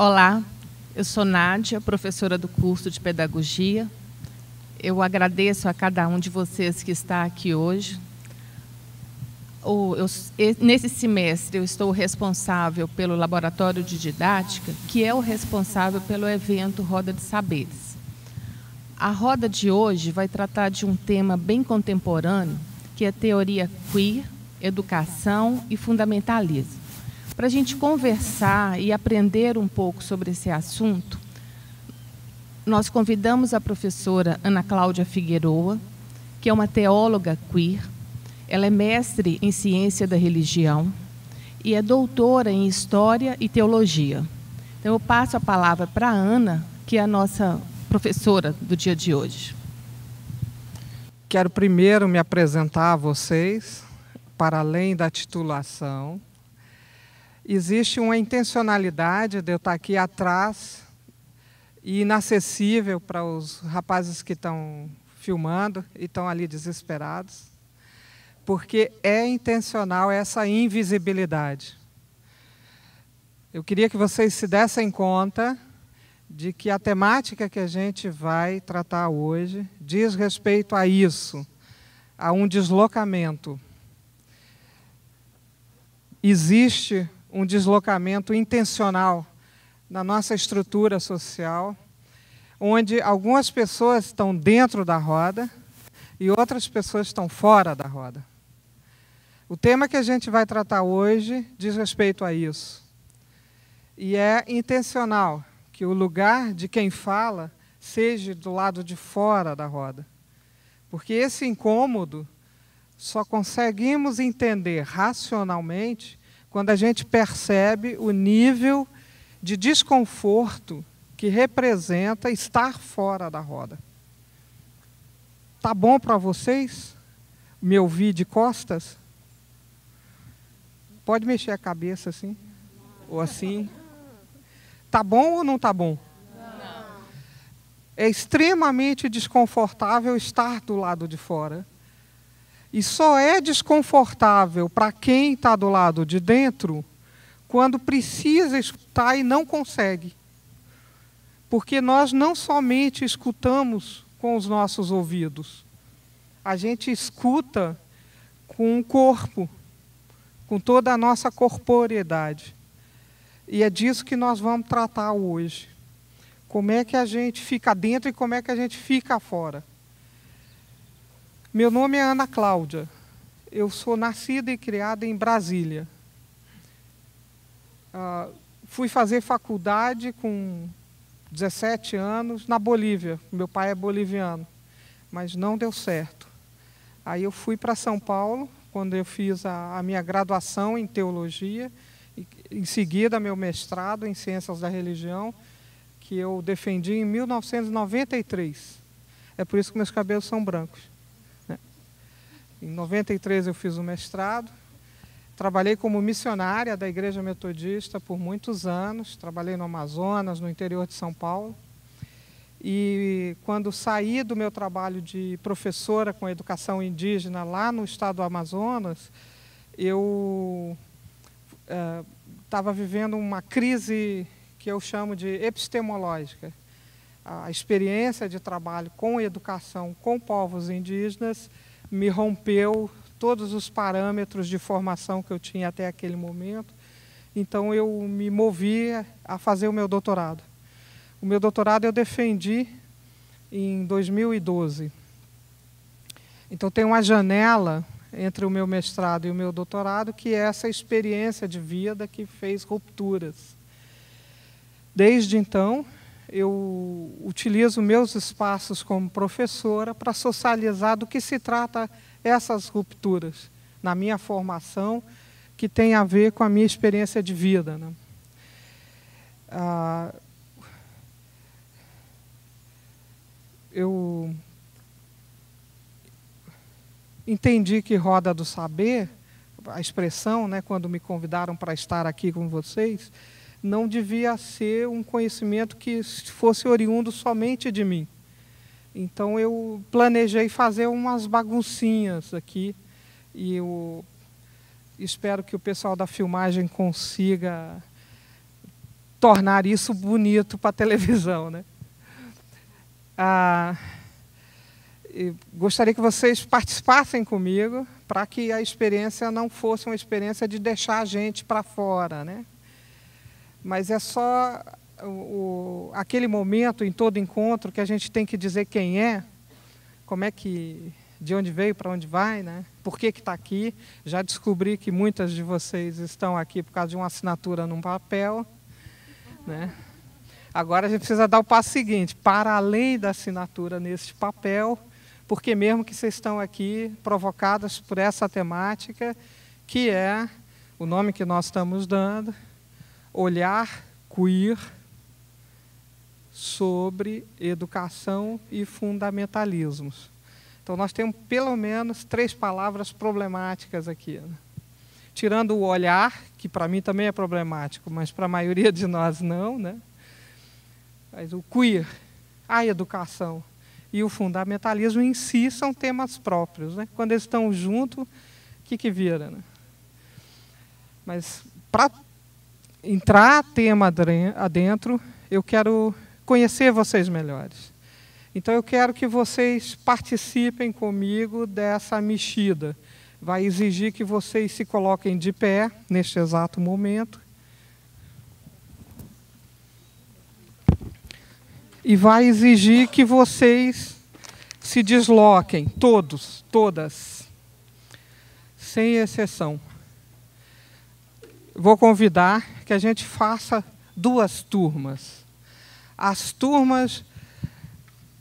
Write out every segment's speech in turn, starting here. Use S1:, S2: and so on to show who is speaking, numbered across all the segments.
S1: Olá, eu sou Nádia, professora do curso de Pedagogia. Eu agradeço a cada um de vocês que está aqui hoje. nesse semestre, eu estou responsável pelo Laboratório de Didática, que é o responsável pelo evento Roda de Saberes. A roda de hoje vai tratar de um tema bem contemporâneo, que é teoria queer, educação e fundamentalismo para a gente conversar e aprender um pouco sobre esse assunto, nós convidamos a professora Ana Cláudia Figueroa, que é uma teóloga queer. Ela é mestre em ciência da religião e é doutora em história e teologia. Então eu passo a palavra para a Ana, que é a nossa
S2: professora do dia de hoje. Quero primeiro me apresentar a vocês, para além da titulação existe uma intencionalidade de eu estar aqui atrás e inacessível para os rapazes que estão filmando e estão ali desesperados, porque é intencional essa invisibilidade. Eu queria que vocês se dessem conta de que a temática que a gente vai tratar hoje diz respeito a isso, a um deslocamento. Existe um deslocamento intencional na nossa estrutura social, onde algumas pessoas estão dentro da roda e outras pessoas estão fora da roda. O tema que a gente vai tratar hoje diz respeito a isso. E é intencional que o lugar de quem fala seja do lado de fora da roda. Porque esse incômodo só conseguimos entender racionalmente quando a gente percebe o nível de desconforto que representa estar fora da roda. Tá bom para vocês me ouvir de costas? Pode mexer a cabeça assim ou assim. Tá bom ou não tá bom? Não. É extremamente desconfortável estar do lado de fora. E só é desconfortável para quem está do lado de dentro quando precisa escutar e não consegue. Porque nós não somente escutamos com os nossos ouvidos, a gente escuta com o corpo, com toda a nossa corporeidade. E é disso que nós vamos tratar hoje. Como é que a gente fica dentro e como é que a gente fica fora. Meu nome é Ana Cláudia. Eu sou nascida e criada em Brasília. Ah, fui fazer faculdade com 17 anos na Bolívia. Meu pai é boliviano, mas não deu certo. Aí eu fui para São Paulo, quando eu fiz a, a minha graduação em teologia, e, em seguida meu mestrado em ciências da religião, que eu defendi em 1993. É por isso que meus cabelos são brancos. Em 93 eu fiz o mestrado. Trabalhei como missionária da Igreja Metodista por muitos anos. Trabalhei no Amazonas, no interior de São Paulo. E quando saí do meu trabalho de professora com educação indígena lá no estado do Amazonas, eu estava eh, vivendo uma crise que eu chamo de epistemológica. A experiência de trabalho com educação com povos indígenas me rompeu todos os parâmetros de formação que eu tinha até aquele momento. Então eu me movi a fazer o meu doutorado. O meu doutorado eu defendi em 2012. Então tem uma janela entre o meu mestrado e o meu doutorado que é essa experiência de vida que fez rupturas. Desde então, eu utilizo meus espaços como professora para socializar do que se trata essas rupturas na minha formação, que tem a ver com a minha experiência de vida. Né? Ah, eu entendi que roda do saber, a expressão, né, quando me convidaram para estar aqui com vocês, não devia ser um conhecimento que fosse oriundo somente de mim. Então eu planejei fazer umas baguncinhas aqui e eu espero que o pessoal da filmagem consiga tornar isso bonito para a televisão, né? Ah, gostaria que vocês participassem comigo para que a experiência não fosse uma experiência de deixar a gente para fora, né? mas é só o, o, aquele momento em todo encontro que a gente tem que dizer quem é, como é que, de onde veio, para onde vai, né? Por que está aqui? Já descobri que muitas de vocês estão aqui por causa de uma assinatura num papel, né? Agora a gente precisa dar o passo seguinte, para além da assinatura neste papel, porque mesmo que vocês estão aqui provocadas por essa temática, que é o nome que nós estamos dando, olhar queer sobre educação e fundamentalismos. Então, nós temos pelo menos três palavras problemáticas aqui. Né? Tirando o olhar, que para mim também é problemático, mas para a maioria de nós não, né? mas o queer, a educação e o fundamentalismo em si são temas próprios. Né? Quando eles estão juntos, o que, que vira? Né? Mas para entrar tema adentro, eu quero conhecer vocês melhores. Então eu quero que vocês participem comigo dessa mexida. Vai exigir que vocês se coloquem de pé neste exato momento. E vai exigir que vocês se desloquem, todos, todas, sem exceção vou convidar que a gente faça duas turmas. As turmas,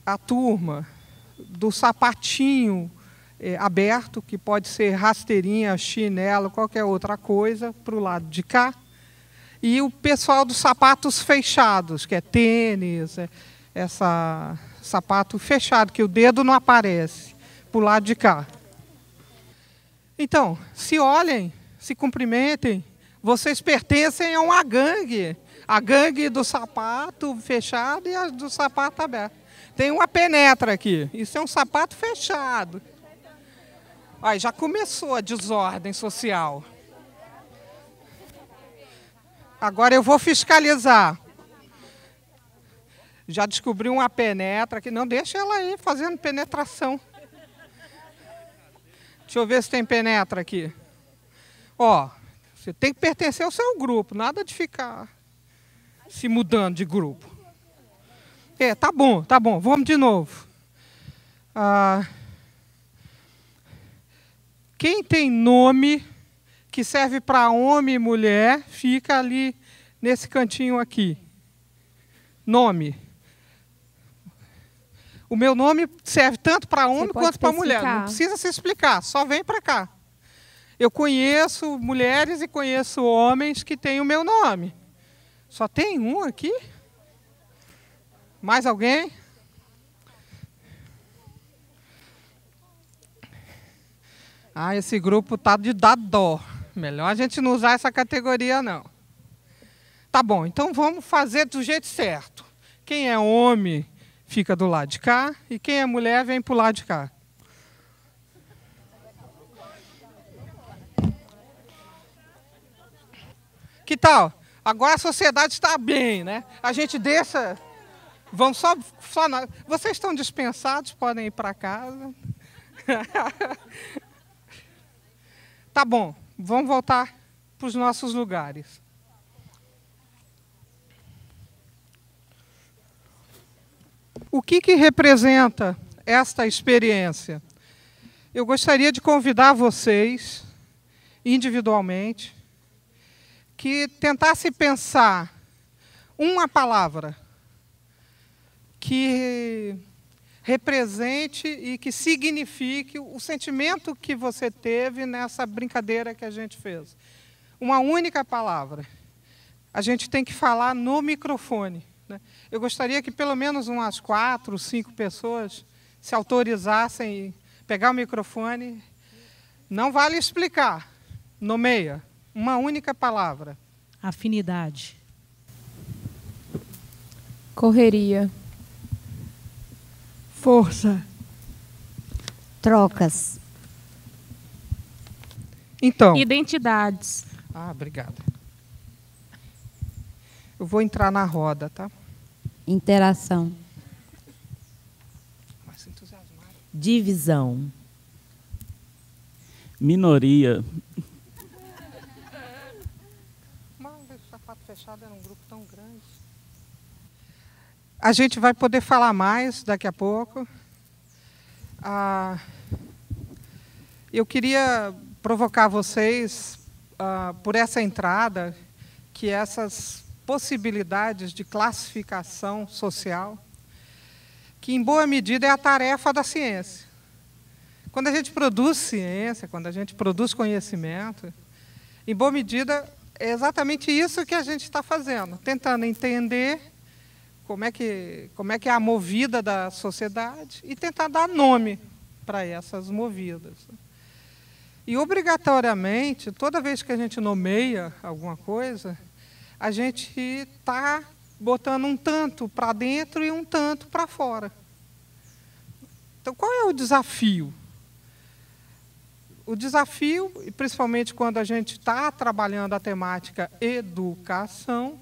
S2: a turma do sapatinho é, aberto, que pode ser rasteirinha, chinelo, qualquer outra coisa, para o lado de cá. E o pessoal dos sapatos fechados, que é tênis, é, essa, sapato fechado, que o dedo não aparece, para o lado de cá. Então, se olhem, se cumprimentem, vocês pertencem a uma gangue. A gangue do sapato fechado e a do sapato aberto. Tem uma penetra aqui. Isso é um sapato fechado. Olha, já começou a desordem social. Agora eu vou fiscalizar. Já descobri uma penetra que não deixa ela aí fazendo penetração. Deixa eu ver se tem penetra aqui. Ó, você tem que pertencer ao seu grupo, nada de ficar se mudando de grupo. É, tá bom, tá bom, vamos de novo. Ah, quem tem nome que serve para homem e mulher, fica ali nesse cantinho aqui. Nome. O meu nome serve tanto para homem quanto para mulher. Não precisa se explicar, só vem para cá. Eu conheço mulheres e conheço homens que têm o meu nome. Só tem um aqui? Mais alguém? Ah, esse grupo tá de dar dó. Melhor a gente não usar essa categoria, não. Tá bom, então vamos fazer do jeito certo. Quem é homem fica do lado de cá e quem é mulher vem para o lado de cá. Que tal? Agora a sociedade está bem, né? A gente deixa. Vamos só na. Vocês estão dispensados, podem ir para casa. tá bom, vamos voltar para os nossos lugares. O que, que representa esta experiência? Eu gostaria de convidar vocês, individualmente, que tentasse pensar uma palavra que represente e que signifique o sentimento que você teve nessa brincadeira que a gente fez. Uma única palavra. A gente tem que falar no microfone. Né? Eu gostaria que pelo menos umas quatro, cinco pessoas se autorizassem a pegar o microfone. Não vale explicar, nomeia. Uma única palavra. Afinidade.
S3: Correria. Força. Trocas. Então.
S2: Identidades. Ah, obrigada. Eu vou entrar na roda, tá? Interação.
S3: Divisão. Minoria.
S2: A gente vai poder falar mais daqui a pouco. Ah, eu queria provocar vocês ah, por essa entrada, que essas possibilidades de classificação social, que em boa medida é a tarefa da ciência. Quando a gente produz ciência, quando a gente produz conhecimento, em boa medida é exatamente isso que a gente está fazendo, tentando entender como é que, como é, que é a movida da sociedade e tentar dar nome para essas movidas. E, obrigatoriamente, toda vez que a gente nomeia alguma coisa, a gente está botando um tanto para dentro e um tanto para fora. Então, qual é o desafio? O desafio, principalmente quando a gente está trabalhando a temática educação,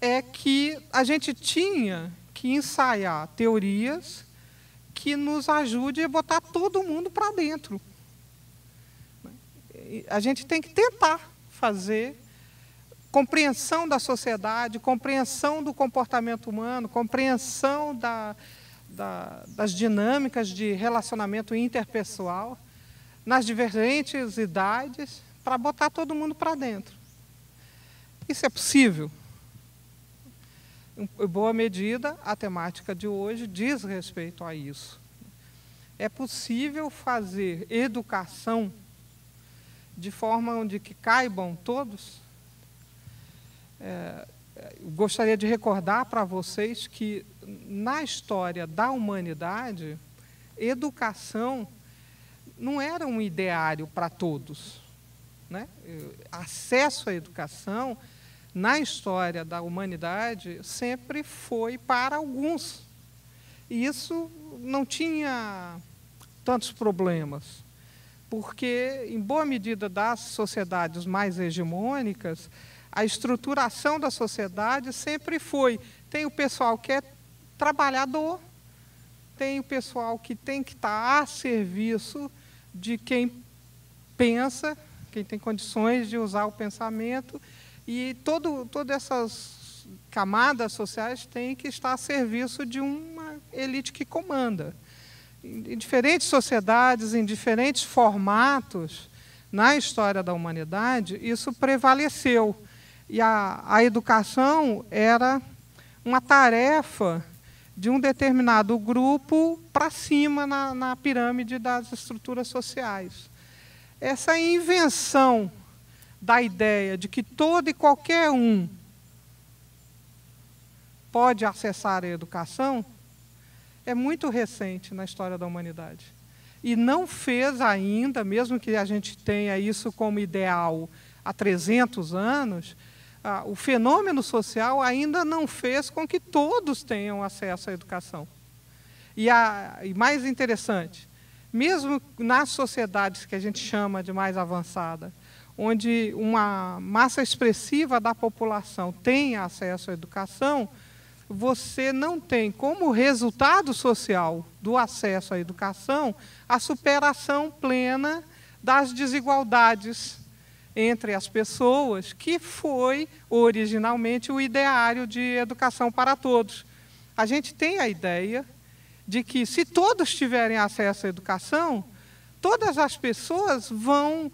S2: é que a gente tinha que ensaiar teorias que nos ajude a botar todo mundo para dentro. A gente tem que tentar fazer compreensão da sociedade, compreensão do comportamento humano, compreensão da, da, das dinâmicas de relacionamento interpessoal nas divergentes idades para botar todo mundo para dentro. Isso é possível? Em boa medida, a temática de hoje diz respeito a isso. É possível fazer educação de forma onde que caibam todos? É, gostaria de recordar para vocês que na história da humanidade, educação não era um ideário para todos. Né? Acesso à educação na história da humanidade sempre foi para alguns. E isso não tinha tantos problemas, porque, em boa medida, das sociedades mais hegemônicas, a estruturação da sociedade sempre foi: tem o pessoal que é trabalhador, tem o pessoal que tem que estar tá a serviço de quem pensa, quem tem condições de usar o pensamento, e todo, todas essas camadas sociais têm que estar a serviço de uma elite que comanda. Em diferentes sociedades, em diferentes formatos, na história da humanidade, isso prevaleceu. E a, a educação era uma tarefa de um determinado grupo para cima na, na pirâmide das estruturas sociais. Essa invenção da ideia de que todo e qualquer um pode acessar a educação é muito recente na história da humanidade. E não fez ainda, mesmo que a gente tenha isso como ideal há 300 anos, o fenômeno social ainda não fez com que todos tenham acesso à educação. E, a, e mais interessante, mesmo nas sociedades que a gente chama de mais avançada, onde uma massa expressiva da população tem acesso à educação, você não tem como resultado social do acesso à educação a superação plena das desigualdades entre as pessoas, que foi originalmente o ideário de educação para todos. A gente tem a ideia de que se todos tiverem acesso à educação, todas as pessoas vão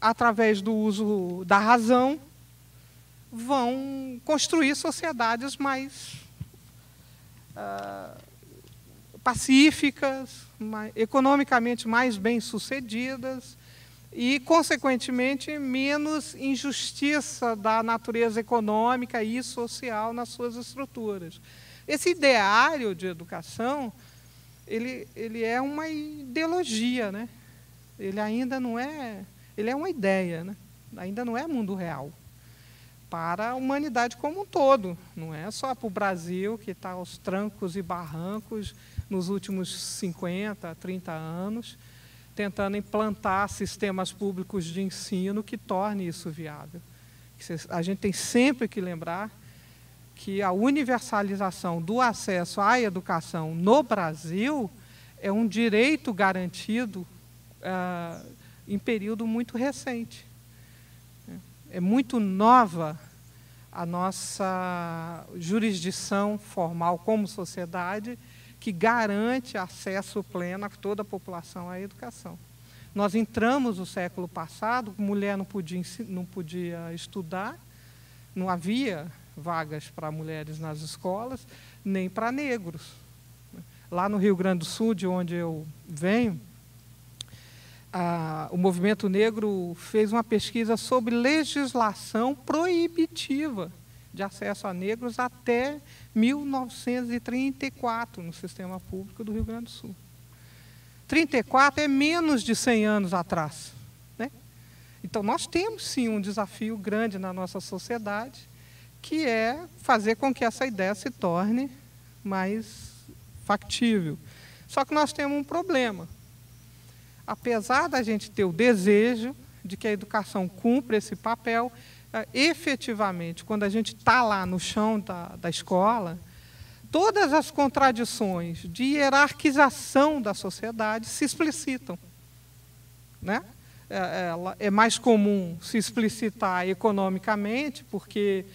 S2: através do uso da razão, vão construir sociedades mais uh, pacíficas, mais, economicamente mais bem-sucedidas e, consequentemente, menos injustiça da natureza econômica e social nas suas estruturas. Esse ideário de educação, ele, ele é uma ideologia, né? ele ainda não é ele é uma ideia, né? ainda não é mundo real para a humanidade como um todo, não é só para o Brasil, que está aos trancos e barrancos nos últimos 50, 30 anos, tentando implantar sistemas públicos de ensino que torne isso viável. A gente tem sempre que lembrar que a universalização do acesso à educação no Brasil é um direito garantido. Ah, em período muito recente. É muito nova a nossa jurisdição formal como sociedade que garante acesso pleno a toda a população à educação. Nós entramos no século passado, mulher não podia, não podia estudar, não havia vagas para mulheres nas escolas, nem para negros. Lá no Rio Grande do Sul, de onde eu venho, a, o movimento negro fez uma pesquisa sobre legislação proibitiva de acesso a negros até 1934 no sistema público do Rio Grande do Sul. 34 é menos de 100 anos atrás. Né? Então, nós temos sim um desafio grande na nossa sociedade, que é fazer com que essa ideia se torne mais factível. Só que nós temos um problema apesar da gente ter o desejo de que a educação cumpra esse papel, eh, efetivamente, quando a gente está lá no chão da, da escola, todas as contradições de hierarquização da sociedade se explicitam. Né? É, é mais comum se explicitar economicamente, porque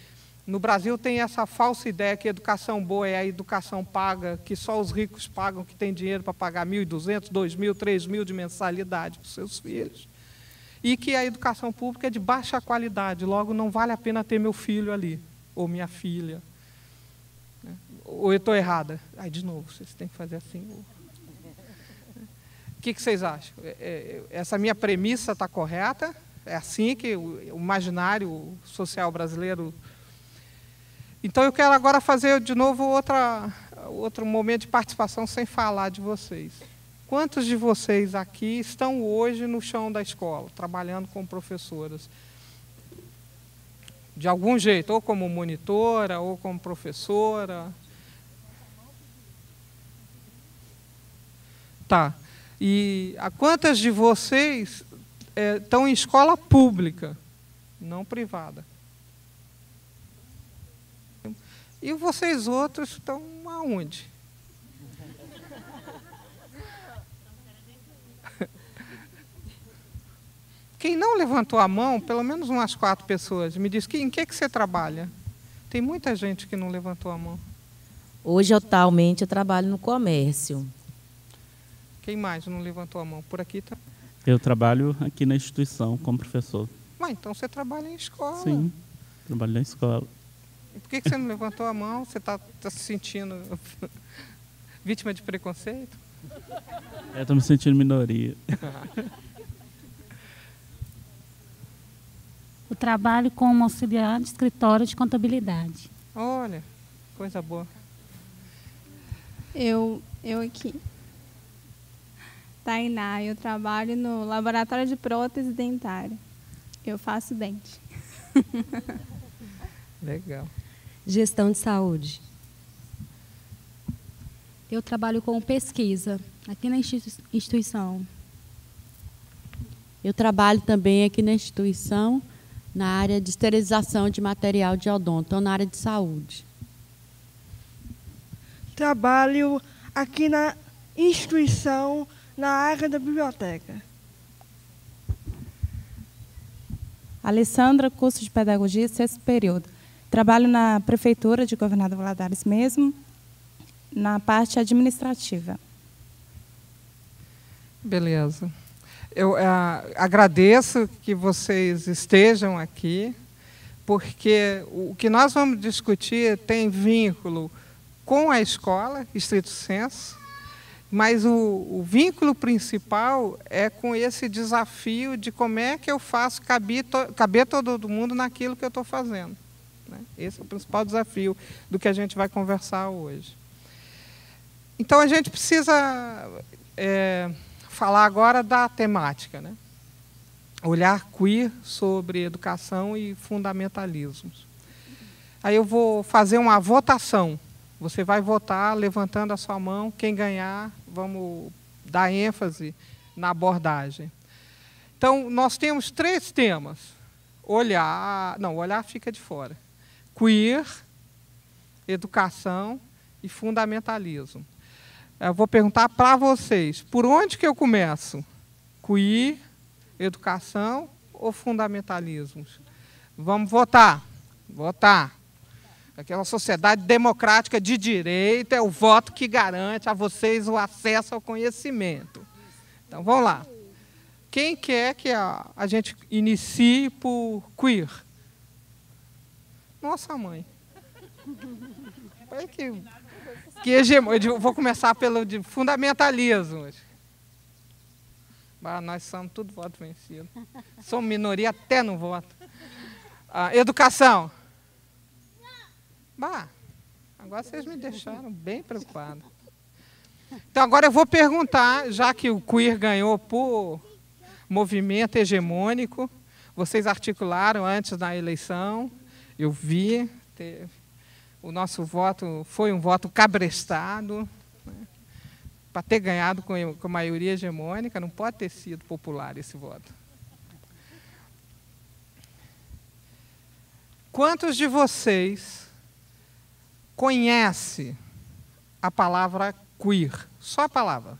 S2: no Brasil tem essa falsa ideia que educação boa é a educação paga, que só os ricos pagam, que tem dinheiro para pagar 1.200, 2.000, 3.000 de mensalidade para os seus filhos. E que a educação pública é de baixa qualidade, logo não vale a pena ter meu filho ali, ou minha filha. Ou eu estou errada? Aí, de novo, vocês têm que fazer assim. O que, que vocês acham? É, é, essa minha premissa está correta? É assim que o imaginário social brasileiro então eu quero agora fazer de novo outra, outro momento de participação sem falar de vocês. Quantos de vocês aqui estão hoje no chão da escola, trabalhando com professoras? De algum jeito, ou como monitora, ou como professora? Tá. E a quantas de vocês é, estão em escola pública, não privada? E vocês outros estão aonde? Quem não levantou a mão, pelo menos umas quatro pessoas, me diz que, em que, que você trabalha? Tem muita gente que não levantou a mão.
S3: Hoje, atualmente, eu trabalho no comércio.
S2: Quem mais não levantou a mão? Por aqui tá?
S4: Eu trabalho aqui na instituição como professor.
S2: Mas então você trabalha em escola. Sim,
S4: trabalho na escola.
S2: Por que, que você não levantou a mão? Você está tá se sentindo vítima de preconceito? Eu é, estou me sentindo
S4: minoria.
S3: O trabalho como auxiliar de escritório de contabilidade.
S2: Olha, coisa boa.
S3: Eu, eu aqui. Tainá, eu trabalho no laboratório de prótese dentária. Eu faço dente.
S2: Legal gestão de saúde?
S3: Eu trabalho com pesquisa aqui na instituição. Eu trabalho também aqui na instituição na área de esterilização de material de odonto, na área de saúde.
S4: Trabalho aqui na instituição na área da biblioteca.
S3: Alessandra, curso de Pedagogia, sexto período. Trabalho na prefeitura de Governador Valadares mesmo, na parte administrativa.
S2: Beleza. Eu é, agradeço que vocês estejam aqui, porque o que nós vamos discutir tem vínculo com a escola, estrito senso, mas o, o, vínculo principal é com esse desafio de como é que eu faço caber, to, caber todo mundo naquilo que eu estou fazendo. Né? Esse é o principal desafio do que a gente vai conversar hoje. Então a gente precisa é, falar agora da temática, né? olhar queer sobre educação e fundamentalismos. Aí eu vou fazer uma votação. Você vai votar levantando a sua mão. Quem ganhar, vamos dar ênfase na abordagem. Então, nós temos três temas. Olhar. Não, olhar fica de fora queer, educação e fundamentalismo. Eu vou perguntar para vocês, por onde que eu começo? Queer, educação ou fundamentalismo? Vamos votar. Votar. Aquela sociedade democrática de direito é o voto que garante a vocês o acesso ao conhecimento. Então, vamos lá. Quem quer que a, a gente inicie por queer? Nossa mãe. Olha que, que Eu vou começar pelo de fundamentalismo. Ah, nós somos tudo voto vencido. Somos minoria até no voto. Ah, educação. Bah, agora vocês me deixaram bem preocupado. Então agora eu vou perguntar, já que o queer ganhou por movimento hegemônico, vocês articularam antes da eleição, eu vi. o nosso voto foi um voto cabrestado, né, para ter ganhado com, com a maioria hegemônica, não pode ter sido popular esse voto. Quantos de vocês conhece a palavra queer? Só a palavra.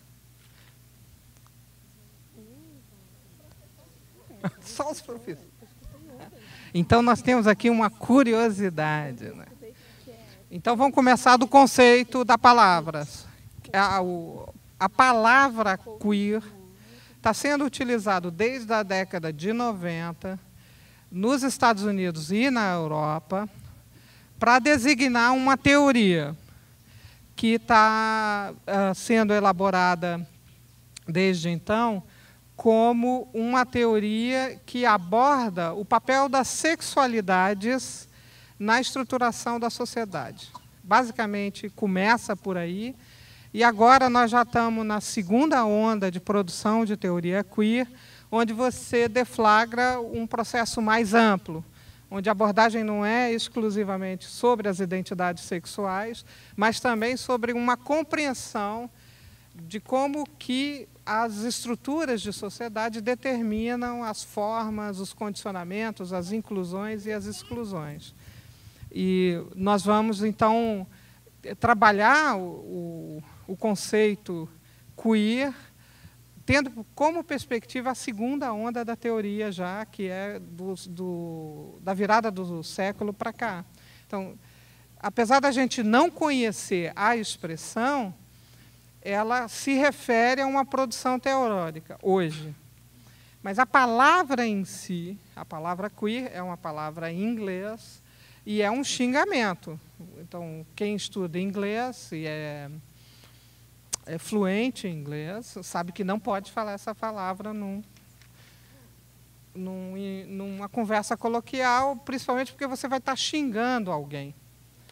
S2: Só os professores. Então nós temos aqui uma curiosidade. Né? Então vamos começar do conceito da palavra. A, a palavra queer está sendo utilizado desde a década de 90 nos Estados Unidos e na Europa para designar uma teoria que está uh, ah, sendo elaborada desde então como uma teoria que aborda o papel das sexualidades na estruturação da sociedade. Basicamente, começa por aí. E agora nós já estamos na segunda onda de produção de teoria queer, onde você deflagra um processo mais amplo, onde a abordagem não é exclusivamente sobre as identidades sexuais, mas também sobre uma compreensão de como que as estruturas de sociedade determinam as formas, os condicionamentos, as inclusões e as exclusões. E nós vamos, então, trabalhar o, o, conceito queer, tendo como perspectiva a segunda onda da teoria já, que é do, do, da virada do século para cá. Então, apesar da gente não conhecer a expressão, ela se refere a uma produção teórica hoje. Mas a palavra em si, a palavra queer é uma palavra em inglês e é um xingamento. Então, quem estuda inglês e é, é fluente em inglês sabe que não pode falar essa palavra num, num, numa conversa coloquial, principalmente porque você vai estar xingando alguém.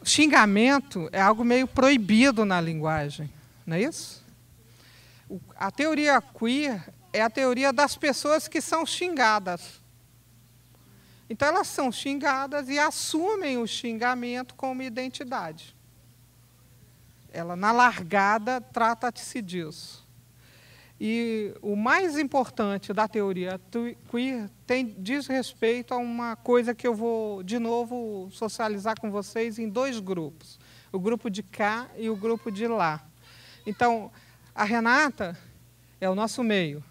S2: Xingamento é algo meio proibido na linguagem não é isso? A teoria queer é a teoria das pessoas que são xingadas. Então elas são xingadas e assumem o xingamento como identidade. Ela, na largada, trata-se disso. E o mais importante da teoria queer tem, diz respeito a uma coisa que eu vou, de novo, socializar com vocês em dois grupos: o grupo de cá e o grupo de lá. Então, a Renata é o nosso meio.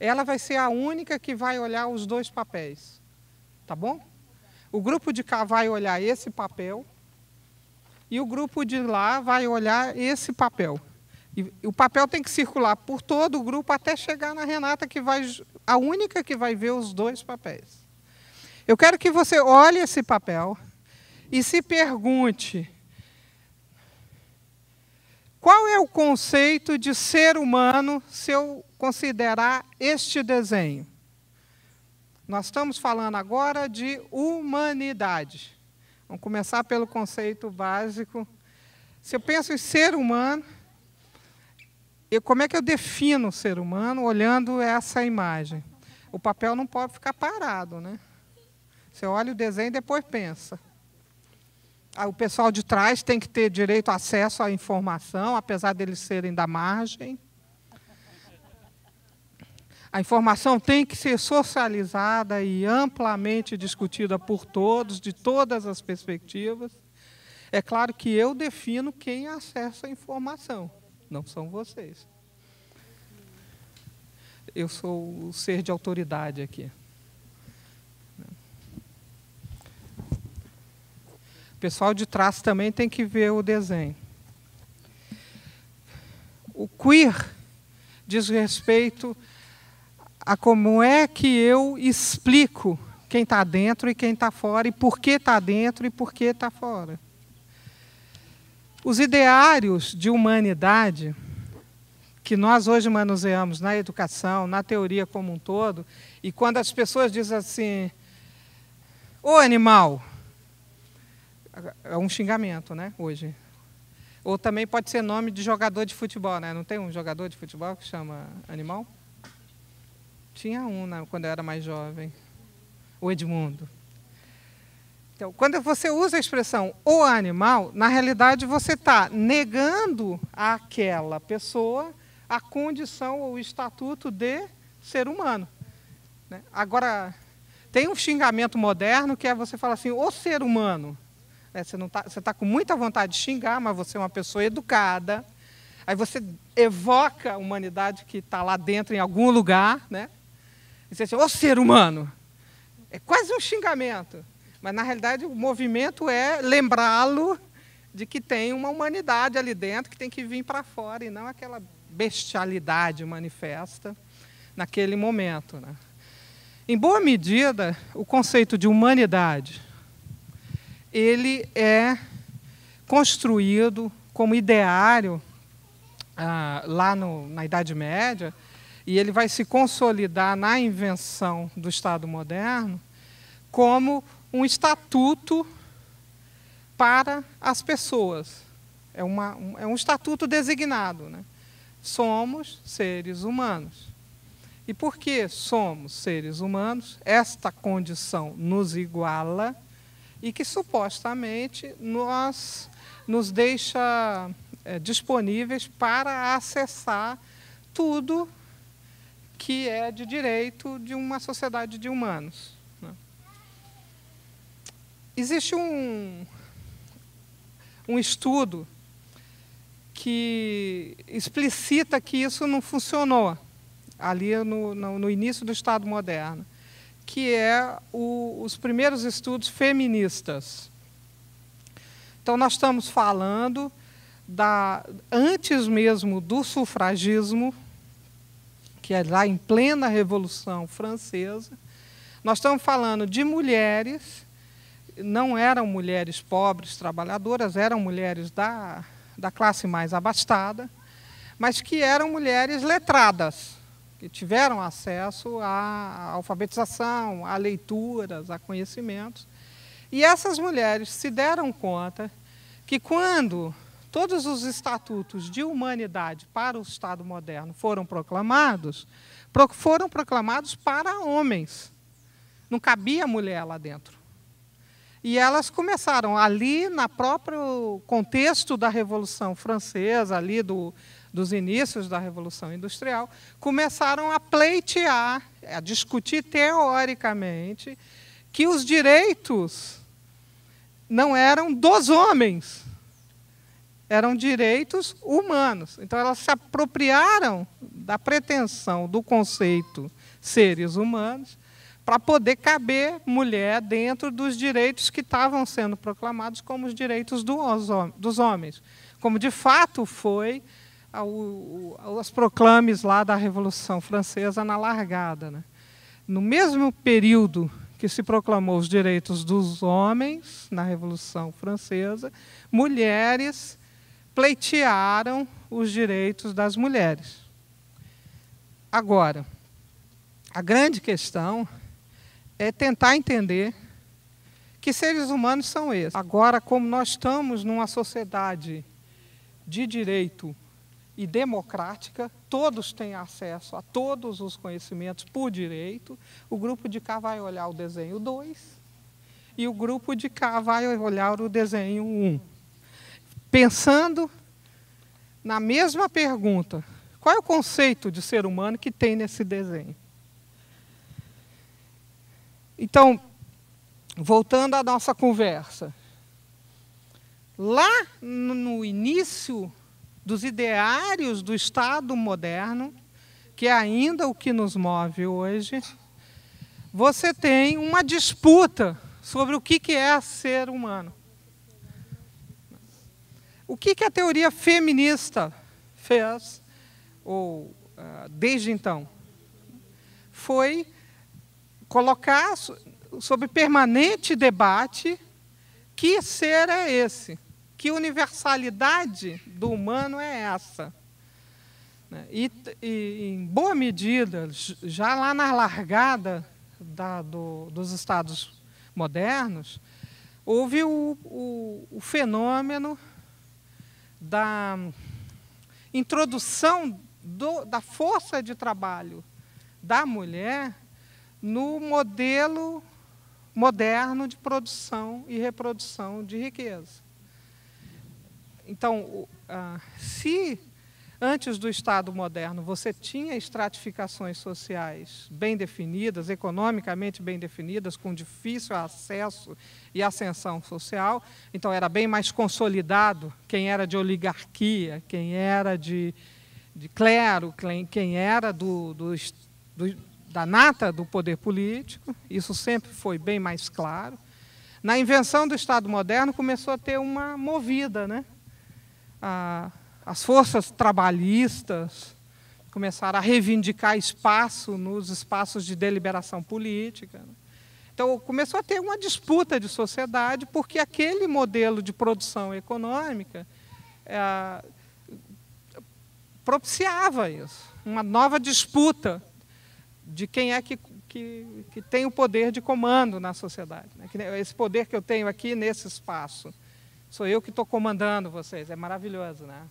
S2: Ela vai ser a única que vai olhar os dois papéis. Tá bom? O grupo de cá vai olhar esse papel e o grupo de lá vai olhar esse papel. E o papel tem que circular por todo o grupo até chegar na Renata, que vai a única que vai ver os dois papéis. Eu quero que você olhe esse papel e se pergunte qual é o conceito de ser humano se eu considerar este desenho? Nós estamos falando agora de humanidade. Vamos começar pelo conceito básico. Se eu penso em ser humano, eu, como é que eu defino o ser humano olhando essa imagem? O papel não pode ficar parado, né? Você olha o desenho e depois pensa. Ah, o pessoal de trás tem que ter direito a acesso à informação, apesar deles serem da margem. A informação tem que ser socializada e amplamente discutida por todos, de todas as perspectivas. É claro que eu defino quem acessa a informação, não são vocês. Eu sou o ser de autoridade aqui. pessoal de trás também tem que ver o desenho. O queer diz respeito a como é que eu explico quem está dentro e quem está fora, e por que está dentro e por que está fora. Os ideários de humanidade que nós hoje manuseamos na educação, na teoria como um todo, e quando as pessoas dizem assim, ô animal, é um xingamento, né, hoje. Ou também pode ser nome de jogador de futebol, né? Não tem um jogador de futebol que chama animal? Tinha um né, quando eu era mais jovem. O Edmundo. Então, quando você usa a expressão o animal, na realidade você está negando àquela pessoa a condição ou o estatuto de ser humano. Né? Agora, tem um xingamento moderno que é você falar assim, o ser humano. Né? Você está tá com muita vontade de xingar, mas você é uma pessoa educada. Aí você evoca a humanidade que está lá dentro, em algum lugar. Né? E você diz, ô ser humano! É quase um xingamento. Mas, na realidade, o movimento é lembrá-lo de que tem uma humanidade ali dentro que tem que vir para fora e não aquela bestialidade manifesta naquele momento. Né? Em boa medida, o conceito de humanidade ele é construído como ideário ah, lá no, na Idade Média, e ele vai se consolidar na invenção do Estado moderno como um estatuto para as pessoas. É, uma, um, é um estatuto designado. Né? Somos seres humanos. E porque somos seres humanos, esta condição nos iguala e que supostamente nós, nos deixa é, disponíveis para acessar tudo que é de direito de uma sociedade de humanos. Né? Existe um, um estudo que explicita que isso não funcionou ali no, no, no início do Estado moderno que é o, os primeiros estudos feministas. Então, nós estamos falando da, antes mesmo do sufragismo, que é lá em plena Revolução Francesa, nós estamos falando de mulheres, não eram mulheres pobres, trabalhadoras, eram mulheres da, da classe mais abastada, mas que eram mulheres letradas que tiveram acesso à alfabetização, a leituras, a conhecimentos. E essas mulheres se deram conta que quando todos os estatutos de humanidade para o Estado moderno foram proclamados, foram proclamados para homens. Não cabia mulher lá dentro. E elas começaram ali, na próprio contexto da Revolução Francesa, ali do dos inícios da Revolução Industrial, começaram a pleitear, a discutir teoricamente, que os direitos não eram dos homens, eram direitos humanos. Então, elas se apropriaram da pretensão do conceito seres humanos para poder caber mulher dentro dos direitos que estavam sendo proclamados como os direitos dos homens, como de fato foi as aos proclames lá da Revolução Francesa na largada. Né? No mesmo período que se proclamou os direitos dos homens na Revolução Francesa, mulheres pleitearam os direitos das mulheres. Agora, a grande questão é tentar entender que seres humanos são esses. Agora, como nós estamos numa sociedade de direito e democrática, todos têm acesso a todos os conhecimentos por direito. O grupo de cá vai olhar o desenho 2 e o grupo de cá vai olhar o desenho 1. Um. Pensando na mesma pergunta, qual é o conceito de ser humano que tem nesse desenho? Então, voltando à nossa conversa, lá no início dos ideários do Estado moderno, que é ainda o que nos move hoje, você tem uma disputa sobre o que é ser humano. O que a teoria feminista fez, ou ah, desde então, foi colocar sob permanente debate que ser é esse. Que universalidade do humano é essa? Né? E, e em boa medida, já lá na largada da, do, dos Estados modernos, houve o, o, o fenômeno da introdução do, da força de trabalho da mulher no modelo moderno de produção e reprodução de riqueza. Então, ah, se antes do Estado moderno você tinha estratificações sociais bem definidas, economicamente bem definidas, com difícil acesso e ascensão social, então era bem mais consolidado quem era de oligarquia, quem era de, de clero, quem era do, do, do, da nata do poder político, isso sempre foi bem mais claro. Na invenção do Estado moderno começou a ter uma movida, né? a, as forças trabalhistas começaram a reivindicar espaço nos espaços de deliberação política. Né? Então, começou a ter uma disputa de sociedade, porque aquele modelo de produção econômica é, propiciava isso, uma nova disputa de quem é que, que, que tem o poder de comando na sociedade, né? esse poder que eu tenho aqui nesse espaço. Sou eu que estou comandando vocês. É maravilhoso, né?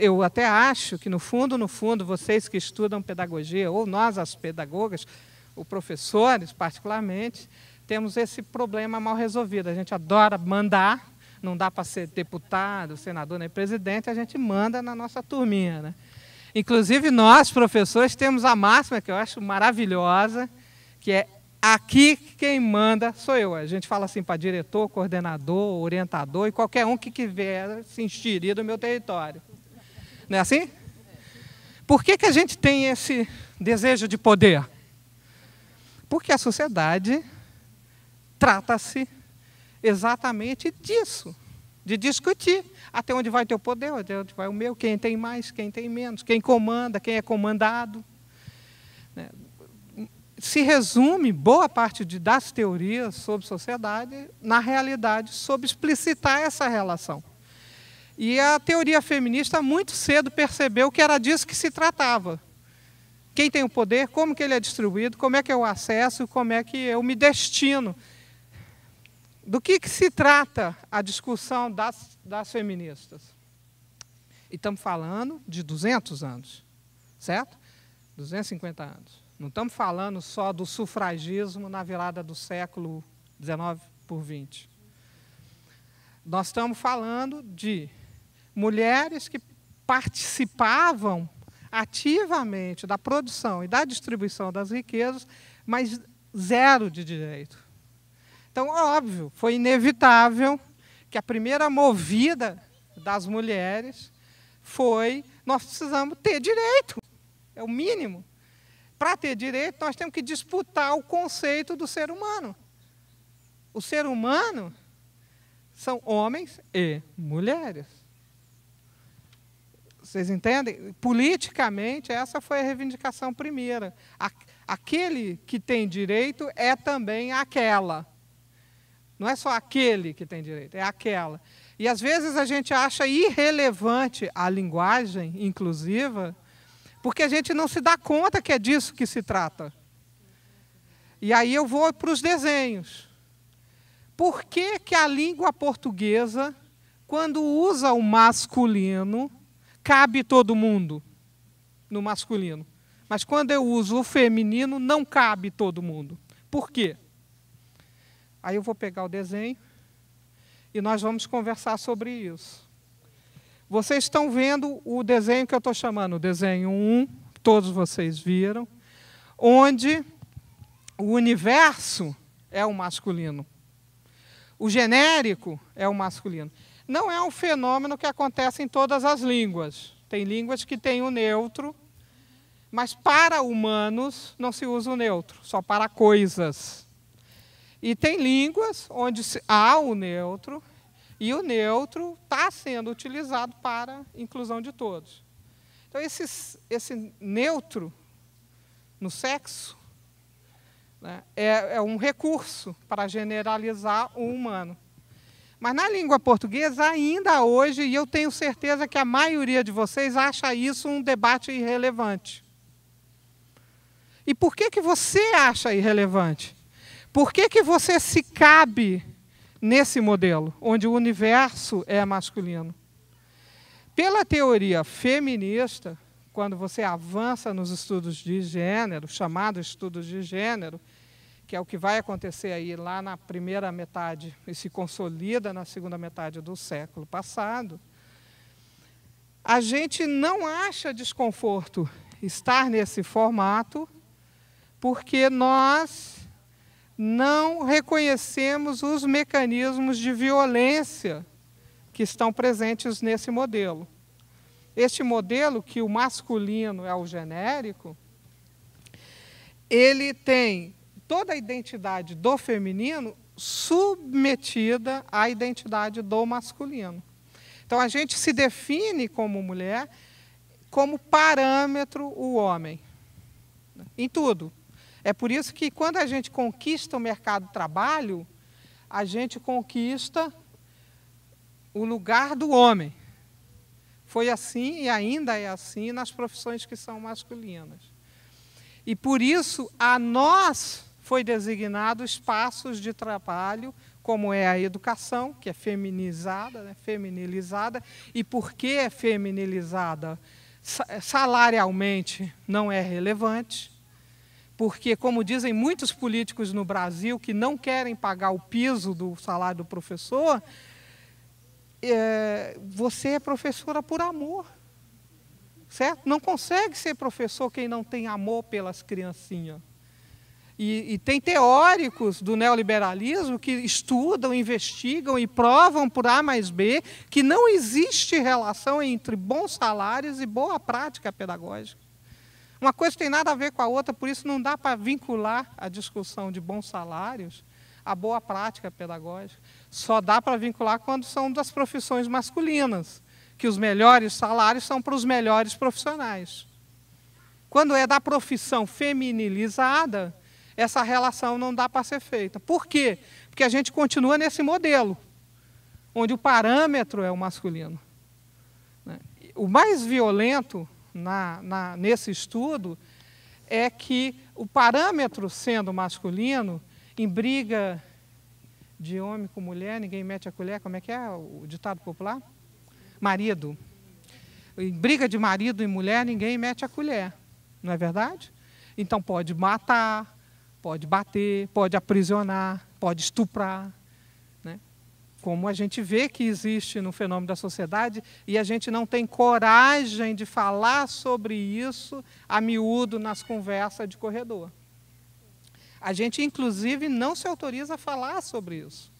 S2: Eu até acho que, no fundo, no fundo, vocês que estudam pedagogia, ou nós, as pedagogas, os professores, particularmente, temos esse problema mal resolvido. A gente adora mandar, não dá para ser deputado, senador nem presidente, a gente manda na nossa turminha. Né? Inclusive, nós, professores, temos a máxima que eu acho maravilhosa, que é Aqui quem manda sou eu. A gente fala assim para diretor, coordenador, orientador e qualquer um que quiser se instirir do meu território. Não é assim? Por que, que a gente tem esse desejo de poder? Porque a sociedade trata-se exatamente disso, de discutir até onde vai teu poder, até onde vai o meu, quem tem mais, quem tem menos, quem comanda, quem é comandado. Né? se resume boa parte de, das teorias sobre sociedade, na realidade, sobre explicitar essa relação. E a teoria feminista muito cedo percebeu que era disso que se tratava. Quem tem o poder, como que ele é distribuído, como é que eu acesso, como é que eu me destino. Do que, que se trata a discussão das, das feministas? E estamos falando de 200 anos, certo? 250 anos. Não estamos falando só do sufragismo na virada do século XIX por XX. Nós estamos falando de mulheres que participavam ativamente da produção e da distribuição das riquezas, mas zero de direito. Então, é óbvio, foi inevitável que a primeira movida das mulheres foi nós precisamos ter direito, é o mínimo. Para ter direito, nós temos que disputar o conceito do ser humano. O ser humano são homens e mulheres. Vocês entendem? Politicamente, essa foi a reivindicação primeira. Aquele que tem direito é também aquela. Não é só aquele que tem direito, é aquela. E às vezes a gente acha irrelevante a linguagem inclusiva porque a gente não se dá conta que é disso que se trata. E aí eu vou para os desenhos. Por que, que a língua portuguesa, quando usa o masculino, cabe todo mundo no masculino? Mas quando eu uso o feminino, não cabe todo mundo. Por quê? Aí eu vou pegar o desenho e nós vamos conversar sobre isso. Vocês estão vendo o desenho que eu estou chamando, o desenho 1, todos vocês viram, onde o universo é o masculino. O genérico é o masculino. Não é um fenômeno que acontece em todas as línguas. Tem línguas que têm o neutro, mas para humanos não se usa o neutro, só para coisas. E tem línguas onde há o neutro e o neutro está sendo utilizado para inclusão de todos. Então, esses, esse neutro no sexo né, é, é um recurso para generalizar o humano. Mas na língua portuguesa, ainda hoje, e eu tenho certeza que a maioria de vocês acha isso um debate irrelevante. E por que, que você acha irrelevante? Por que, que você se cabe nesse modelo, onde o universo é masculino. Pela teoria feminista, quando você avança nos estudos de gênero, chamados estudos de gênero, que é o que vai acontecer aí lá na primeira metade e se consolida na segunda metade do século passado, a gente não acha desconforto estar nesse formato, porque nós não reconhecemos os mecanismos de violência que estão presentes nesse modelo. Este modelo, que o masculino é o genérico, ele tem toda a identidade do feminino submetida à identidade do masculino. Então a gente se define como mulher como parâmetro o homem. Né, em tudo, é por isso que quando a gente conquista o mercado do trabalho, a gente conquista o lugar do homem. Foi assim e ainda é assim nas profissões que são masculinas. E por isso a nós foi designado espaços de trabalho, como é a educação, que é feminizada, né? feminilizada, e por que é feminilizada? Salarialmente não é relevante, porque, como dizem muitos políticos no Brasil que não querem pagar o piso do salário do professor, é, você é professora por amor. Certo? Não consegue ser professor quem não tem amor pelas criancinhas. E, e tem teóricos do neoliberalismo que estudam, investigam e provam por A mais B que não existe relação entre bons salários e boa prática pedagógica. Uma coisa tem nada a ver com a outra, por isso não dá para vincular a discussão de bons salários à boa prática pedagógica. Só dá para vincular quando são das profissões masculinas, que os melhores salários são para os melhores profissionais. Quando é da profissão feminilizada, essa relação não dá para ser feita. Por quê? Porque a gente continua nesse modelo, onde o parâmetro é o masculino. Né? O mais violento na, na, nesse estudo é que o parâmetro sendo masculino, em briga de homem com mulher, ninguém mete a colher, como é que é o ditado popular? Marido. Em briga de marido e mulher, ninguém mete a colher, não é verdade? Então pode matar, pode bater, pode aprisionar, pode estuprar, como a gente vê que existe no fenômeno da sociedade e a gente não tem coragem de falar sobre isso a miúdo nas conversas de corredor. A gente, inclusive, não se autoriza a falar sobre isso.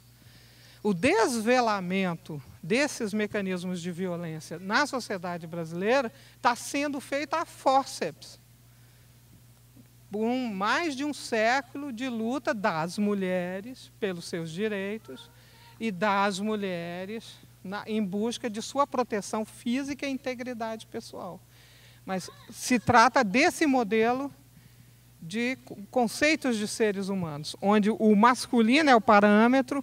S2: O desvelamento desses mecanismos de violência na sociedade brasileira está sendo feito a forceps. Um, mais de um século de luta das mulheres pelos seus direitos, e dá às mulheres na, em busca de sua proteção física e integridade pessoal. Mas se trata desse modelo de conceitos de seres humanos, onde o masculino é o parâmetro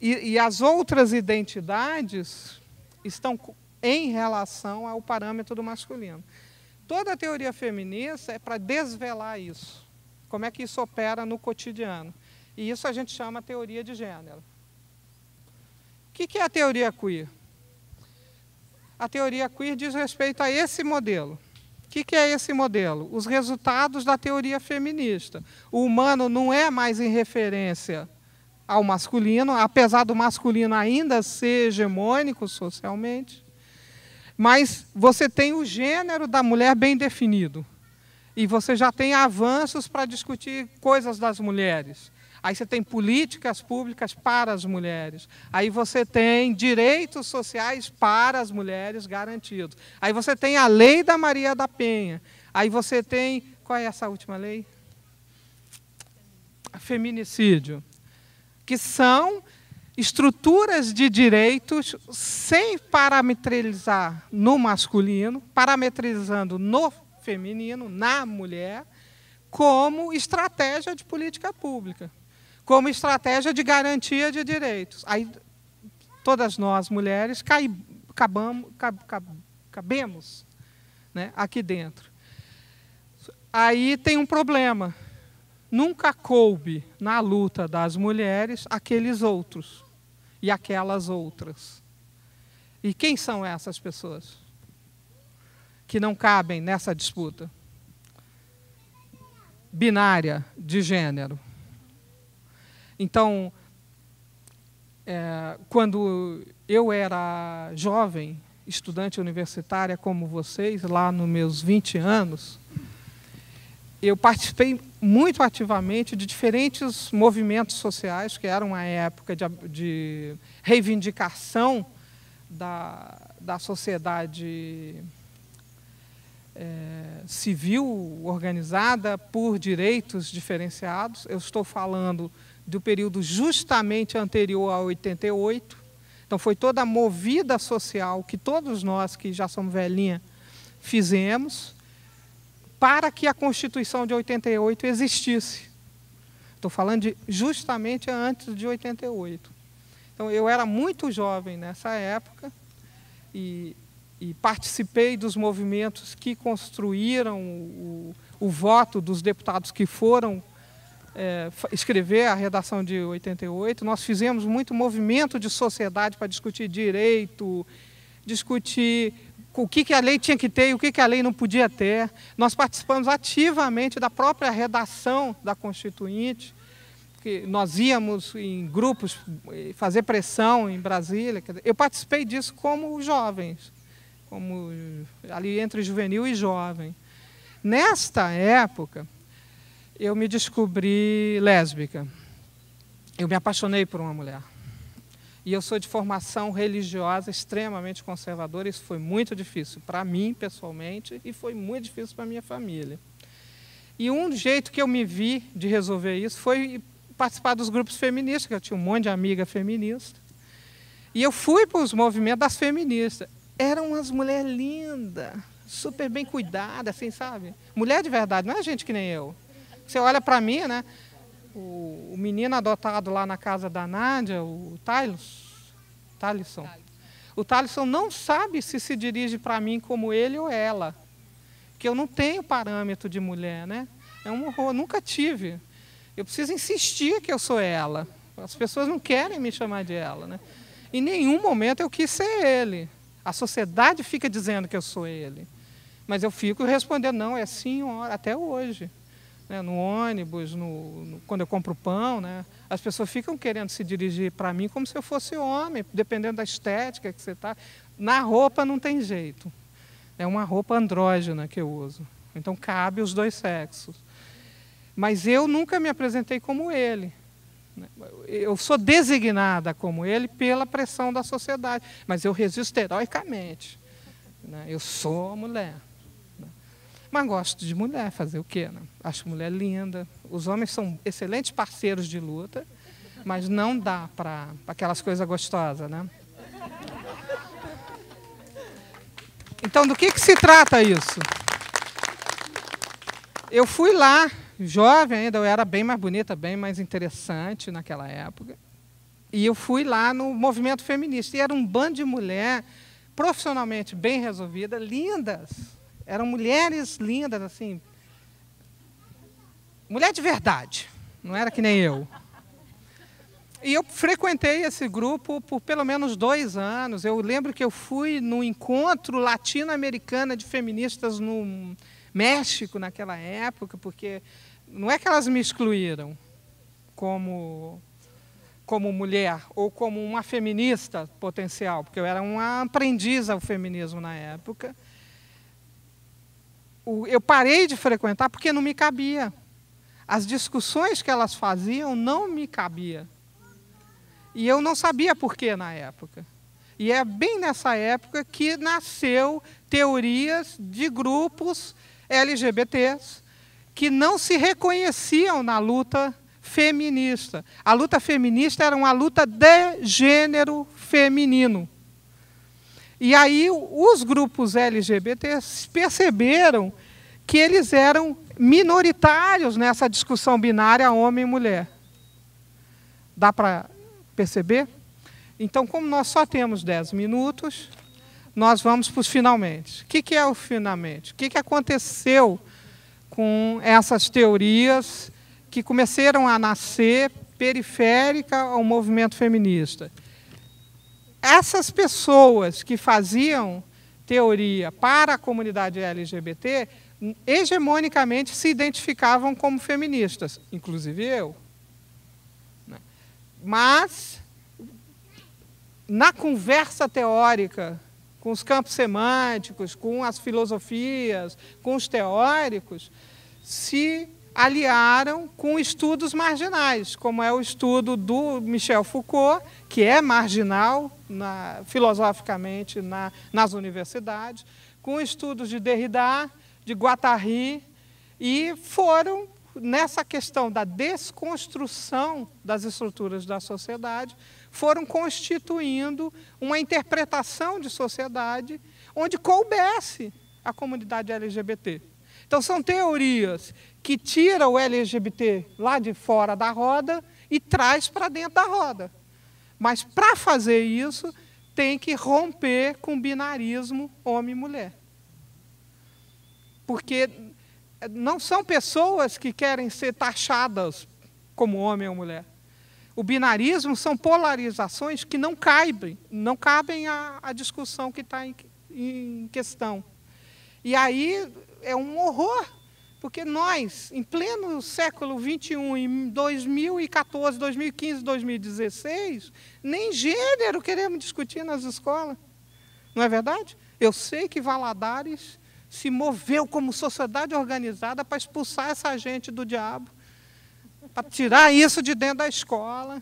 S2: e, e, as outras identidades estão em relação ao parâmetro do masculino. Toda a teoria feminista é para desvelar isso, como é que isso opera no cotidiano. E isso a gente chama teoria de gênero que, que é a teoria queer? A teoria queer diz respeito a esse modelo. O que, que, é esse modelo? Os resultados da teoria feminista. O humano não é mais em referência ao masculino, apesar do masculino ainda ser hegemônico socialmente, mas você tem o gênero da mulher bem definido. E você já tem avanços para discutir coisas das mulheres. Aí você tem políticas públicas para as mulheres. Aí você tem direitos sociais para as mulheres garantidos. Aí você tem a lei da Maria da Penha. Aí você tem. Qual é essa última lei? Feminicídio. Que são estruturas de direitos sem parametrizar no masculino, parametrizando no feminino, na mulher, como estratégia de política pública como estratégia de garantia de direitos. Aí todas nós mulheres cai, cab, cab, cabemos né, aqui dentro. Aí tem um problema. Nunca coube na luta das mulheres aqueles outros e aquelas outras. E quem são essas pessoas que não cabem nessa disputa binária de gênero? Então, é, quando eu era jovem, estudante universitária como vocês, lá nos meus 20 anos, eu participei muito ativamente de diferentes movimentos sociais, que era uma época de, de reivindicação da, da sociedade é, civil organizada por direitos diferenciados. Eu estou falando do período justamente anterior a 88. Então foi toda a movida social que todos nós que já somos velhinha fizemos para que a Constituição de 88 existisse. Estou falando de justamente antes de 88. Então eu era muito jovem nessa época e, e participei dos movimentos que construíram o, o voto dos deputados que foram é, escrever a redação de 88, nós fizemos muito movimento de sociedade para discutir direito, discutir o que, que a lei tinha que ter e o que, que a lei não podia ter. Nós participamos ativamente da própria redação da Constituinte, que nós íamos em grupos eh, fazer pressão em Brasília. Eu participei disso como jovens, como eh, ali entre juvenil e jovem. Nesta época, eu me descobri lésbica. Eu me apaixonei por uma mulher. E eu sou de formação religiosa extremamente conservadora, isso foi muito difícil para mim pessoalmente e foi muito difícil para minha família. E um jeito que eu me vi de resolver isso foi participar dos grupos feministas, que eu tinha um monte de amiga feminista. E eu fui para os movimentos das feministas. Eram umas mulheres lindas, super bem cuidadas, assim, sabe? Mulher de verdade, não é gente que nem eu. Você olha para mim, né? O, o, menino adotado lá na casa da Nádia, o Tylos, Talisson. O Talisson não sabe se se dirige para mim como ele ou ela. Que eu não tenho parâmetro de mulher, né? É um horror, nunca tive. Eu preciso insistir que eu sou ela. As pessoas não querem me chamar de ela, né? Em nenhum momento eu quis ser ele. A sociedade fica dizendo que eu sou ele. Mas eu fico respondendo, não, é senhora, até hoje né, no ônibus, no, no, quando eu compro pão, né, as pessoas ficam querendo se dirigir para mim como se eu fosse homem, dependendo da estética que você está. Na roupa não tem jeito. É uma roupa andrógena que eu uso. Então cabe os dois sexos. Mas eu nunca me apresentei como ele. Né. Eu sou designada como ele pela pressão da sociedade, mas eu resisto heroicamente. Né. Eu sou mulher. Mas gosto de mulher, fazer o quê? Né? Acho mulher linda. Os homens são excelentes parceiros de luta, mas não dá para aquelas coisas gostosas, né? Então, do que, que se trata isso? Eu fui lá, jovem ainda, eu era bem mais bonita, bem mais interessante naquela época. E eu fui lá no movimento feminista. E era um bando de mulher profissionalmente bem resolvida, lindas eram mulheres lindas, assim. Mulher de verdade. Não era que nem eu. E eu frequentei esse grupo por pelo menos dois anos. Eu lembro que eu fui no encontro latino-americana de feministas no México naquela época, porque não é que elas me excluíram como, como mulher ou como uma feminista potencial, porque eu era uma aprendiz ao feminismo na época eu parei de frequentar porque não me cabia. As discussões que elas faziam não me cabia. E eu não sabia porquê na época. E é bem nessa época que nasceu teorias de grupos LGBTs que não se reconheciam na luta feminista. A luta feminista era uma luta de gênero feminino. E aí os grupos LGBT perceberam que eles eram minoritários nessa discussão binária homem e mulher. Dá para perceber? Então, como nós só temos 10 minutos, nós vamos para os finalmente. O que é o finalmente? O que aconteceu com essas teorias que começaram a nascer periférica ao movimento feminista? essas pessoas que faziam teoria para a comunidade LGBT hegemonicamente se identificavam como feministas, inclusive eu. Né? Mas, na conversa teórica, com os campos semânticos, com as filosofias, com os teóricos, se aliaram com estudos marginais, como é o estudo do Michel Foucault, que é marginal na, filosoficamente na, nas universidades, com estudos de Derrida, de Guattari, e foram nessa questão da desconstrução das estruturas da sociedade, foram constituindo uma interpretação de sociedade onde coubesse a comunidade LGBT. Então são teorias que tira o LGBT lá de fora da roda e traz para dentro da roda. Mas para fazer isso, tem que romper com o binarismo homem mulher. Porque não são pessoas que querem ser taxadas como homem ou mulher. O binarismo são polarizações que não cabem, não cabem à, discussão que está em, em questão. E aí é um horror, porque nós, em pleno século XXI, em 2014, 2015, 2016, nem gênero queremos discutir nas escolas. Não é verdade? Eu sei que Valadares se moveu como sociedade organizada para expulsar essa gente do diabo, para tirar isso de dentro da escola.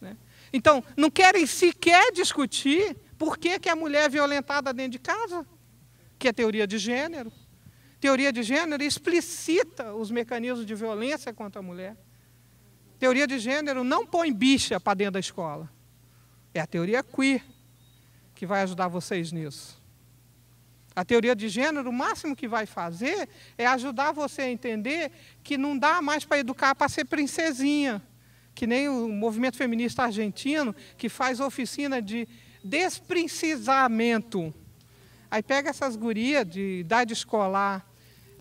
S2: Né? Então, não querem sequer discutir por que, que a mulher é violentada dentro de casa, que é teoria de gênero. Teoria de gênero explicita os mecanismos de violência contra a mulher. Teoria de gênero não põe bicha para dentro da escola. É a teoria queer que vai ajudar vocês nisso. A teoria de gênero, o máximo que vai fazer é ajudar você a entender que não dá mais para educar para ser princesinha, que nem o movimento feminista argentino, que faz oficina de desprincisamento. Aí pega essas gurias de idade escolar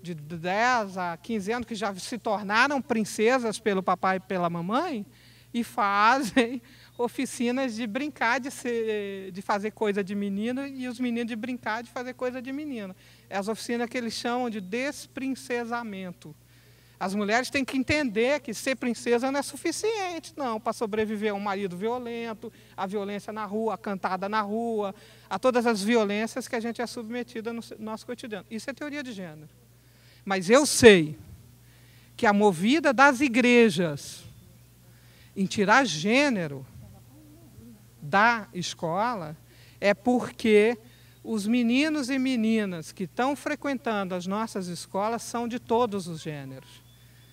S2: de 10 a 15 anos, que já se tornaram princesas pelo papai e pela mamãe, e fazem oficinas de brincar de, ser, de fazer coisa de menino e os meninos de brincar de fazer coisa de menino. É as oficinas que eles chamam de desprincesamento. As mulheres têm que entender que ser princesa não é suficiente, não, para sobreviver a um marido violento, a violência na rua, a cantada na rua, a todas as violências que a gente é submetida no nosso cotidiano. Isso é teoria de gênero. Mas eu sei que a movida das igrejas em tirar gênero da escola é porque os meninos e meninas que estão frequentando as nossas escolas são de todos os gêneros.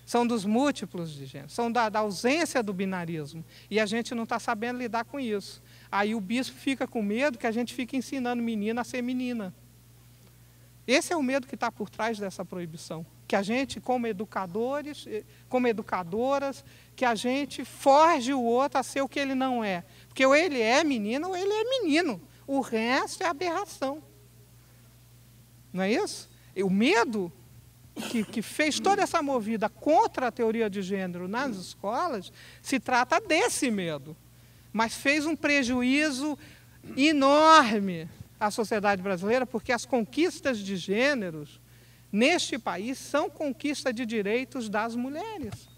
S2: São dos múltiplos de gênero, são da, da ausência do binarismo. E a gente não está sabendo lidar com isso. Aí o bispo fica com medo que a gente fique ensinando menina a ser menina. Esse é o medo que está por trás dessa proibição. Que a gente, como educadores, eh, como educadoras, que a gente forge o outro a ser o que ele não é. Porque ou ele é menino ou ele é menino. O resto é aberração. Não é isso? E o medo que, que, fez toda essa movida contra a teoria de gênero nas escolas se trata desse medo, mas fez um prejuízo enorme à sociedade brasileira, porque as conquistas de gêneros neste país são conquista de direitos das mulheres.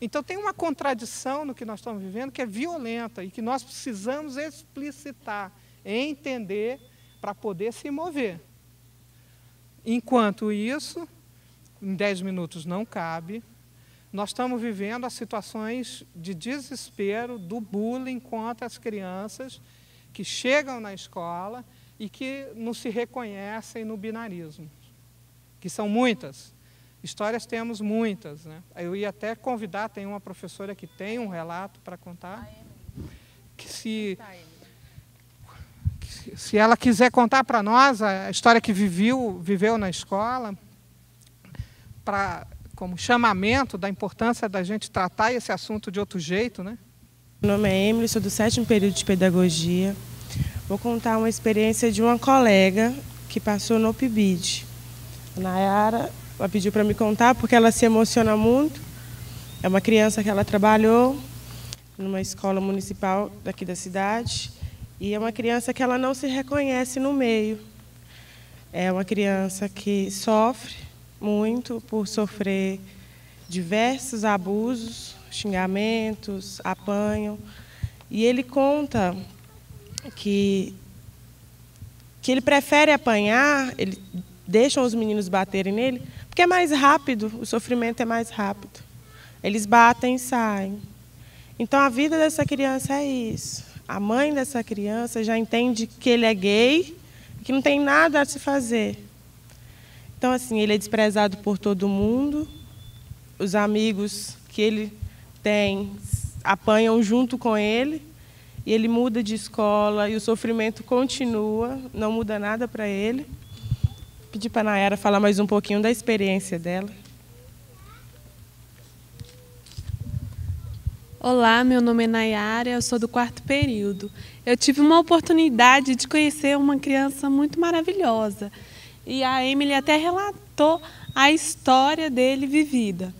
S2: Então tem uma contradição no que nós estamos vivendo que é violenta e que nós precisamos explicitar, entender para poder se mover. Enquanto isso, em 10 minutos não cabe, nós estamos vivendo as situações de desespero do bullying contra as crianças que chegam na escola e que não se reconhecem no binarismo, que são muitas. Histórias temos muitas. Né? Eu ia até convidar, tem uma professora que tem um relato para contar, que se, que se ela quiser contar para nós a história que viveu, viveu na escola, para como chamamento da importância da gente tratar esse assunto de outro jeito, né? Meu nome é Emily,
S4: sou do sétimo período de pedagogia. Vou contar uma experiência de uma colega que passou no PIBID. A Nayara ela pediu para me contar porque ela se emociona muito. É uma criança que ela trabalhou numa escola municipal daqui da cidade e é uma criança que ela não se reconhece no meio. É uma criança que sofre muito por sofrer diversos abusos xingamentos, apanho. E ele conta que, que ele prefere apanhar, ele deixam os meninos baterem nele, porque é mais rápido, o sofrimento é mais rápido. Eles batem e saem. Então a vida dessa criança é isso. A mãe dessa criança já entende que ele é gay, que não tem nada a se fazer. Então assim, ele é desprezado por todo mundo. Os amigos que ele tem, apanham junto com ele, e ele muda de escola, e o sofrimento continua, não muda nada para ele.
S3: Pedi para a Nayara falar mais um pouquinho da experiência dela. Olá, meu nome é Nayara, eu sou do quarto período. Eu tive uma oportunidade de conhecer uma criança muito maravilhosa. E a Emily até relatou a história dele vivida.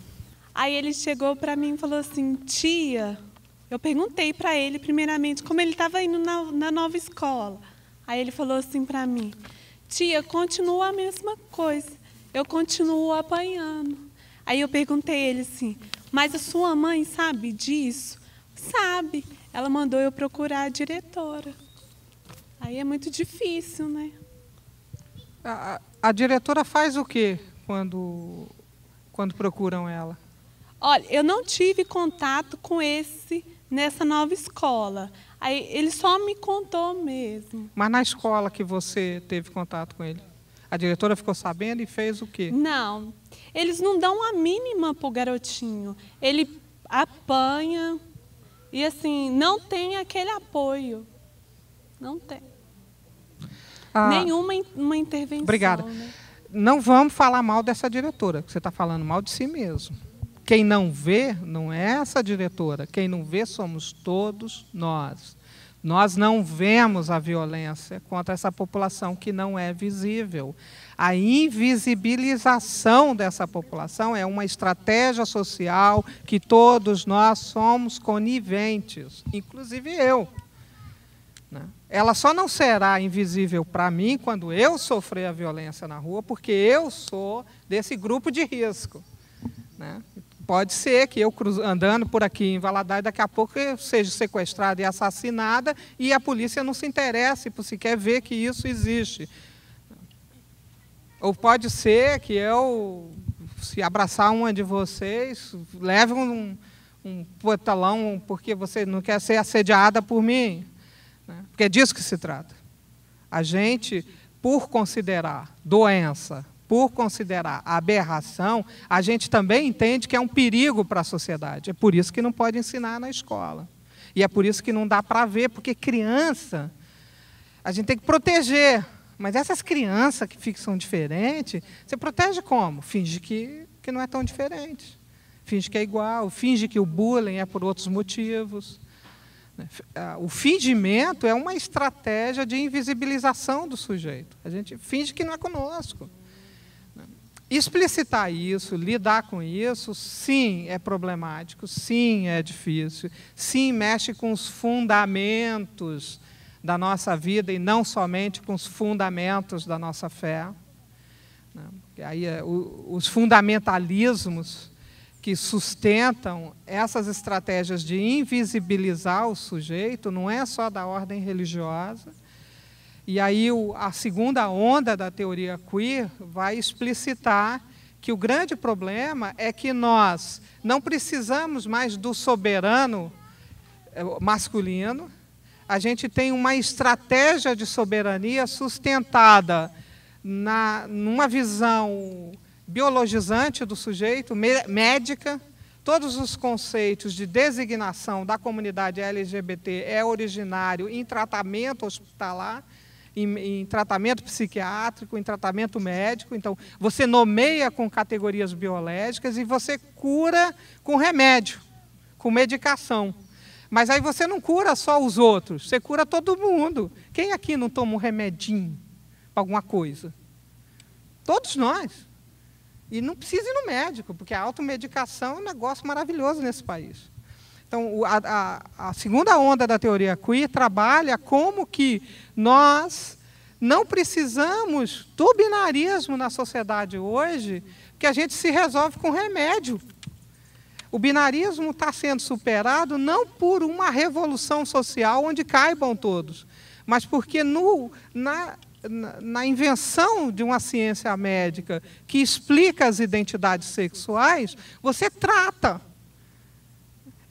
S3: Aí ele chegou para mim e falou assim: Tia, eu perguntei para ele, primeiramente, como ele estava indo na, na nova escola. Aí ele falou assim para mim: Tia, continua a mesma coisa. Eu continuo apanhando. Aí eu perguntei a ele assim: Mas a sua mãe sabe disso? Sabe. Ela mandou eu procurar a diretora. Aí é muito difícil, né? A,
S2: a diretora faz o quê quando, quando procuram ela?
S3: Olha, eu não tive contato com esse nessa nova escola. Aí ele só me contou mesmo.
S2: Mas na escola que você teve contato com ele? A diretora ficou sabendo e fez o quê?
S3: Não. Eles não dão a mínima pro garotinho. Ele apanha e assim, não tem aquele apoio. Não tem. Ah, Nenhuma in uma intervenção. Obrigada. Né?
S2: Não vamos falar mal dessa diretora, que você está falando mal de si mesmo. Quem não vê não é essa diretora, quem não vê somos todos nós. Nós não vemos a violência contra essa população que não é visível. A invisibilização dessa população é uma estratégia social que todos nós somos coniventes, inclusive eu. Né? Ela só não será invisível para mim quando eu sofrer a violência na rua, porque eu sou desse grupo de risco. Né? Pode ser que eu andando por aqui em Valadares, daqui a pouco eu seja sequestrada e assassinada e a polícia não se interesse, por sequer ver que isso existe. Ou pode ser que eu, se abraçar uma de vocês, leve um, um pantalão porque você não quer ser assediada por mim. Né? Porque é disso que se trata. A gente, por considerar doença por considerar aberração, a gente também entende que é um perigo para a sociedade. É por isso que não pode ensinar na escola. E é por isso que não dá para ver, porque criança a gente tem que proteger. Mas essas crianças que ficam diferentes, você protege como? Finge que, que não é tão diferente. Finge que é igual, finge que o bullying é por outros motivos. Né? Ah, o fingimento é uma estratégia de invisibilização do sujeito. A gente finge que não é conosco. Explicitar isso, lidar com isso, sim, é problemático, sim, é difícil, sim, mexe com os fundamentos da nossa vida e não somente com os fundamentos da nossa fé. Né? Aí, é os fundamentalismos que sustentam essas estratégias de invisibilizar o sujeito não é só da ordem religiosa, e aí o, a segunda onda da teoria queer vai explicitar que o grande problema é que nós não precisamos mais do soberano eh, masculino. A gente tem uma estratégia de soberania sustentada na, numa visão biologizante do sujeito, médica. Todos os conceitos de designação da comunidade LGBT é originário em tratamento hospitalar em, em tratamento psiquiátrico, em tratamento médico. Então, você nomeia com categorias biológicas e você cura com remédio, com medicação. Mas aí você não cura só os outros, você cura todo mundo. Quem aqui não toma um remedinho para alguma coisa? Todos nós. E não precisa ir no médico, porque a automedicação é um negócio maravilhoso nesse país. Então, a, a, a segunda onda da teoria queer trabalha como que nós não precisamos do binarismo na sociedade hoje, que a gente se resolve com remédio. O binarismo está sendo superado não por uma revolução social onde caibam todos, mas porque no, na, na, na invenção de uma ciência médica que explica as identidades sexuais, você trata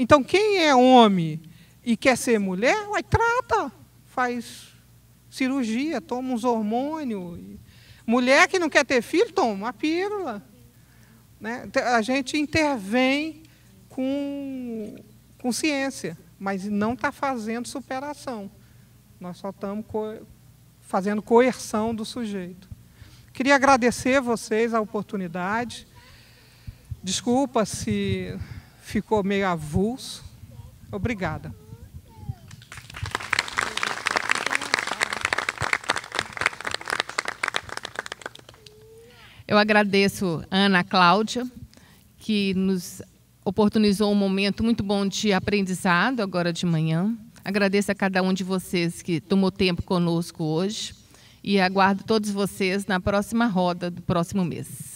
S2: então, quem é homem e quer ser mulher, vai, trata, faz cirurgia, toma uns hormônios. Mulher que não quer ter filho, toma uma pílula. Né? Então, a gente intervém com, com ciência, mas não está fazendo superação. Nós só estamos co fazendo coerção do sujeito. Queria agradecer vocês a oportunidade. Desculpa se ficou meio avulso. Obrigada.
S1: Eu agradeço a Ana Cláudia, que nos oportunizou um momento muito bom de aprendizado agora de manhã. Agradeço a cada um de vocês que tomou tempo conosco hoje e aguardo todos vocês na próxima roda do próximo mês.